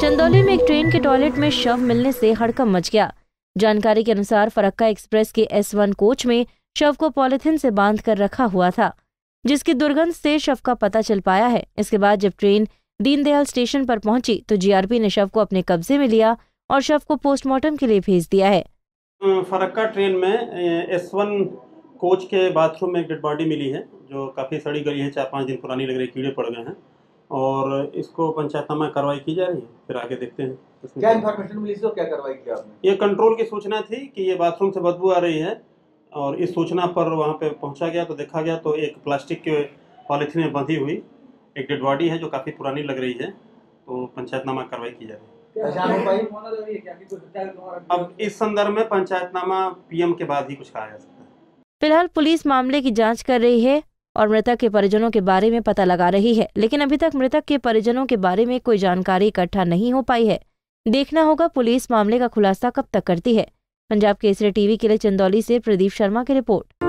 चंदौली में एक ट्रेन के टॉयलेट में शव मिलने से हड़कम मच गया जानकारी के अनुसार फरक्का एक्सप्रेस के एस वन कोच में शव को पॉलिथिन से बांध कर रखा हुआ था जिसकी दुर्गंध से शव का पता चल पाया है इसके बाद जब ट्रेन दीनदयाल स्टेशन पर पहुंची तो जीआरपी ने शव को अपने कब्जे में लिया और शव को पोस्टमार्टम के लिए भेज दिया है फरक्का ट्रेन में एस वन कोच के बाथरूम में एक डेड बॉडी मिली है जो काफ़ी सड़ी गली है चार पाँच दिन पुरानी लग रही कीड़े पड़ गए हैं और इसको पंचायतनामा कार्रवाई की जा रही है फिर आगे देखते हैं क्या इन्फॉर्मेशन मिली और क्या कार्रवाई की आपने ये कंट्रोल की सूचना थी कि ये बाथरूम से बदबू आ रही है और इस सूचना पर वहाँ पे पहुँचा गया तो देखा गया तो एक प्लास्टिक के पॉलीथीन में बंधी हुई एक डेड बॉडी है जो काफ़ी पुरानी लग रही है तो पंचायतनामा कार्रवाई की जा रही है अब इस संदर्भ में पंचायतनामा पीएम के बाद ही कुछ कहा जा सकता है फिलहाल पुलिस मामले की जांच कर रही है और मृतक के परिजनों के बारे में पता लगा रही है लेकिन अभी तक मृतक के परिजनों के बारे में कोई जानकारी इकट्ठा नहीं हो पाई है देखना होगा पुलिस मामले का खुलासा कब तक करती है पंजाब केसरी टीवी के लिए चंदौली से प्रदीप शर्मा की रिपोर्ट